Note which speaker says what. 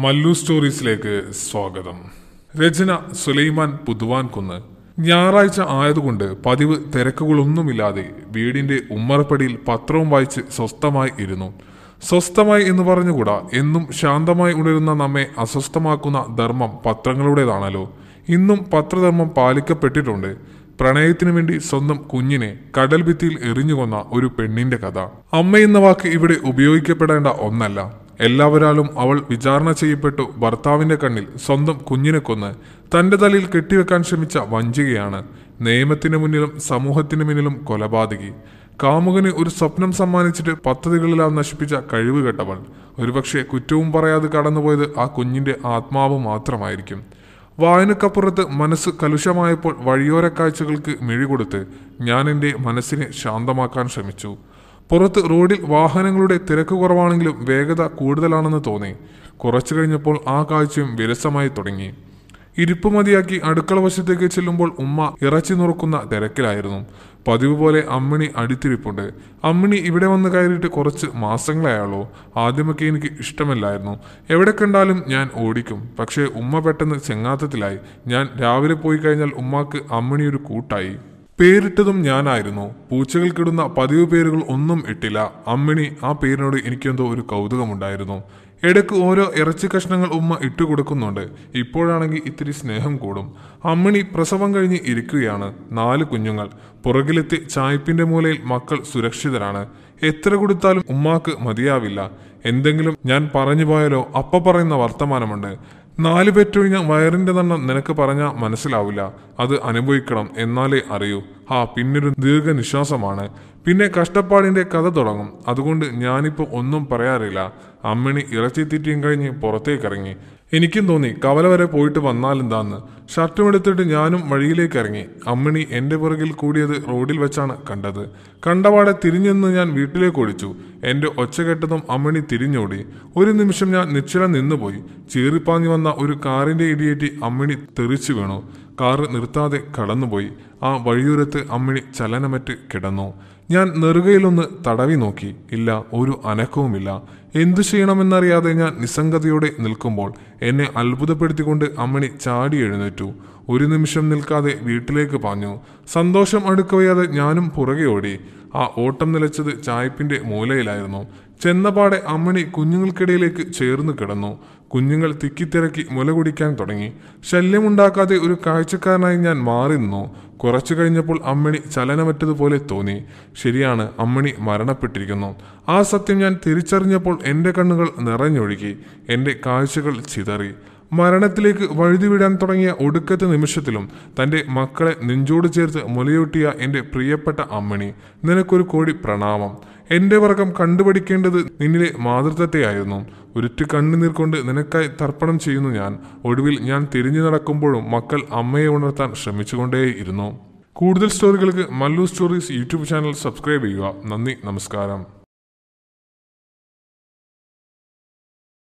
Speaker 1: മല്ലു സ്റ്റോറീസിലേക്ക് സ്വാഗതം രചന സുലൈമാൻ പുതുവാൻ കുന്ന് ഞായറാഴ്ച ആയതുകൊണ്ട് പതിവ് തിരക്കുകളൊന്നുമില്ലാതെ വീടിന്റെ ഉമ്മറപ്പടിയിൽ പത്രവും വായിച്ച് സ്വസ്ഥമായി ഇരുന്നു സ്വസ്ഥമായി എന്ന് പറഞ്ഞുകൂടാ എന്നും ശാന്തമായി ഉണരുന്ന നമ്മെ അസ്വസ്ഥമാക്കുന്ന ധർമ്മം പത്രങ്ങളുടേതാണല്ലോ ഇന്നും പത്രധർമ്മം പാലിക്കപ്പെട്ടിട്ടുണ്ട് പ്രണയത്തിനു വേണ്ടി സ്വന്തം കുഞ്ഞിനെ കടൽ ഭിത്തിയിൽ എറിഞ്ഞുകൊന്ന ഒരു പെണ്ണിന്റെ കഥ അമ്മ എന്ന വാക്ക് ഇവിടെ ഉപയോഗിക്കപ്പെടേണ്ട ഒന്നല്ല എല്ലാവരാലും അവൾ വിചാരണ ചെയ്യപ്പെട്ടു ഭർത്താവിന്റെ കണ്ണിൽ സ്വന്തം കുഞ്ഞിനെ കൊന്ന് തൻ്റെ തലയിൽ കെട്ടിവെക്കാൻ ശ്രമിച്ച വഞ്ചികയാണ് നിയമത്തിന് മുന്നിലും സമൂഹത്തിന് മുന്നിലും കൊലപാതകി കാമുകന് ഒരു സ്വപ്നം സമ്മാനിച്ചിട്ട് പദ്ധതികളെല്ലാം നശിപ്പിച്ച കഴിവ് കെട്ടവൾ ഒരുപക്ഷെ കുറ്റവും പറയാതെ കടന്നുപോയത് ആ കുഞ്ഞിൻ്റെ ആത്മാവ് മാത്രമായിരിക്കും വായനക്കപ്പുറത്ത് മനസ്സ് കലുഷമായപ്പോൾ വഴിയോര കാഴ്ചകൾക്ക് മിഴികൊടുത്ത് ഞാൻ എൻ്റെ മനസ്സിനെ ശാന്തമാക്കാൻ ശ്രമിച്ചു പുറത്ത് റോഡിൽ വാഹനങ്ങളുടെ തിരക്ക് കുറവാണെങ്കിലും വേഗത കൂടുതലാണെന്ന് തോന്നി കുറച്ചു കഴിഞ്ഞപ്പോൾ ആ കാഴ്ചയും വിരസമായി തുടങ്ങി ഇരിപ്പ് മതിയാക്കി അടുക്കള വശത്തേക്ക് ചെല്ലുമ്പോൾ ഉമ്മ ഇറച്ചി നുറുക്കുന്ന തിരക്കിലായിരുന്നു പതിവ് പോലെ അമ്മിണി അടിത്തിരിപ്പുണ്ട് അമ്മിണി ഇവിടെ വന്ന് കയറിയിട്ട് കുറച്ച് മാസങ്ങളായാലോ ആദ്യമൊക്കെ എനിക്ക് ഇഷ്ടമല്ലായിരുന്നു എവിടെ കണ്ടാലും ഞാൻ ഓടിക്കും പക്ഷേ ഉമ്മ പെട്ടെന്ന് ചെങ്ങാത്തത്തിലായി ഞാൻ രാവിലെ പോയി കഴിഞ്ഞാൽ ഉമ്മാക്ക് അമ്മിണി ഒരു കൂട്ടായി പേരിട്ടതും ഞാനായിരുന്നു പൂച്ചകൾക്കിടുന്ന പതിവ് പേരുകൾ ഒന്നും ഇട്ടില്ല അമ്മിണി ആ പേരിനോട് എനിക്കെന്തോ ഒരു കൗതുകമുണ്ടായിരുന്നു ഇടയ്ക്ക് ഓരോ ഇറച്ചി കഷ്ണങ്ങൾ ഉമ്മ ഇട്ടു കൊടുക്കുന്നുണ്ട് ഇപ്പോഴാണെങ്കിൽ ഇത്തിരി സ്നേഹം കൂടും അമ്മിണി പ്രസവം കഴിഞ്ഞ് ഇരിക്കുകയാണ് നാല് കുഞ്ഞുങ്ങൾ പുറകിലെത്തി ചായ്പിന്റെ മൂലയിൽ മക്കൾ സുരക്ഷിതരാണ് എത്ര കൊടുത്താലും ഉമ്മാക്ക് മതിയാവില്ല എന്തെങ്കിലും ഞാൻ പറഞ്ഞു പോയാലോ അപ്പ പറയുന്ന വർത്തമാനമുണ്ട് നാല് പേറ്റൊഴിഞ്ഞ വയറിന്റെ തണ്ണം നിനക്ക് പറഞ്ഞാൽ മനസ്സിലാവില്ല അത് അനുഭവിക്കണം എന്നാലേ അറിയൂ ഹാ പിന്നൊരു ദീർഘനിശ്വാസമാണ് പിന്നെ കഷ്ടപ്പാടിന്റെ കഥ തുടങ്ങും അതുകൊണ്ട് ഞാനിപ്പോൾ ഒന്നും പറയാറില്ല അമ്മിണി തീറ്റിയും കഴിഞ്ഞ് പുറത്തേക്കിറങ്ങി എനിക്കും തോന്നി കവല വരെ പോയിട്ട് വന്നാലെന്താന്ന് ഷർട്ടുമെടുത്തിട്ട് ഞാനും വഴിയിലേക്ക് ഇറങ്ങി അമ്മിണി എൻ്റെ പുറകിൽ കൂടിയത് റോഡിൽ വെച്ചാണ് കണ്ടത് കണ്ടപാടെ തിരിഞ്ഞെന്ന് ഞാൻ വീട്ടിലേക്ക് ഓടിച്ചു എൻ്റെ ഒച്ച കെട്ടതും അമ്മിണി തിരിഞ്ഞോടി ഒരു നിമിഷം ഞാൻ നിശ്ചലം നിന്നുപോയി ചീറിപ്പാഞ്ഞു വന്ന ഒരു കാറിൻ്റെ ഇടിയേറ്റി അമ്മിണി തെറിച്ചു വീണു കാറ് നിർത്താതെ കടന്നുപോയി ആ വഴിയൂരത്ത് അമ്മിണി ചലനമറ്റ് കിടന്നു ഞാൻ നെറുകയിലൊന്ന് തടവി നോക്കി ഇല്ല ഒരു അനക്കവുമില്ല എന്തു ചെയ്യണമെന്നറിയാതെ ഞാൻ നിസ്സംഗതയോടെ നിൽക്കുമ്പോൾ എന്നെ അത്ഭുതപ്പെടുത്തിക്കൊണ്ട് അമ്മിണി ചാടി എഴുന്നേറ്റു ഒരു നിമിഷം നിൽക്കാതെ വീട്ടിലേക്ക് പാഞ്ഞു സന്തോഷം അടുക്കവയാതെ ഞാനും പുറകെ ഓടി ആ ഓട്ടം നിലച്ചത് ചായപ്പിന്റെ മൂലയിലായിരുന്നു ചെന്നപാടെ അമ്മണി കുഞ്ഞുങ്ങൾക്കിടയിലേക്ക് ചേർന്ന് കിടന്നു കുഞ്ഞുങ്ങൾ തിക്കിത്തിരക്കി മുല കുടിക്കാൻ തുടങ്ങി ശല്യമുണ്ടാക്കാതെ ഒരു കാഴ്ചക്കാരനായി ഞാൻ മാറി നിന്നു കുറച്ചു കഴിഞ്ഞപ്പോൾ അമ്മണി ചലനമറ്റതുപോലെ തോന്നി ശരിയാണ് അമ്മണി മരണപ്പെട്ടിരിക്കുന്നു ആ സത്യം ഞാൻ തിരിച്ചറിഞ്ഞപ്പോൾ എൻ്റെ കണ്ണുകൾ നിറഞ്ഞൊഴുകി എൻ്റെ കാഴ്ചകൾ ചിതറി മരണത്തിലേക്ക് വഴുതിവിടാൻ തുടങ്ങിയ ഒടുക്കത്തെ നിമിഷത്തിലും തൻ്റെ മക്കളെ നെഞ്ചോട് ചേർത്ത് മുലയൂട്ടിയ എൻ്റെ പ്രിയപ്പെട്ട അമ്മണി നിനക്കൊരു കോടി പ്രണാമം എന്റെ വർഗം കണ്ടുപഠിക്കേണ്ടത് നിന്നിലെ മാതൃത്വത്തെയായിരുന്നു ഉരുറ്റു കണ്ണുനീർ കൊണ്ട് നിനക്കായി തർപ്പണം ചെയ്യുന്നു ഞാൻ ഒടുവിൽ ഞാൻ തിരിഞ്ഞു നടക്കുമ്പോഴും മക്കൾ അമ്മയെ ഉണർത്താൻ ശ്രമിച്ചുകൊണ്ടേയിരുന്നു കൂടുതൽ സ്റ്റോറികൾക്ക് Mallu stories YouTube channel subscribe ചെയ്യുക നന്ദി നമസ്കാരം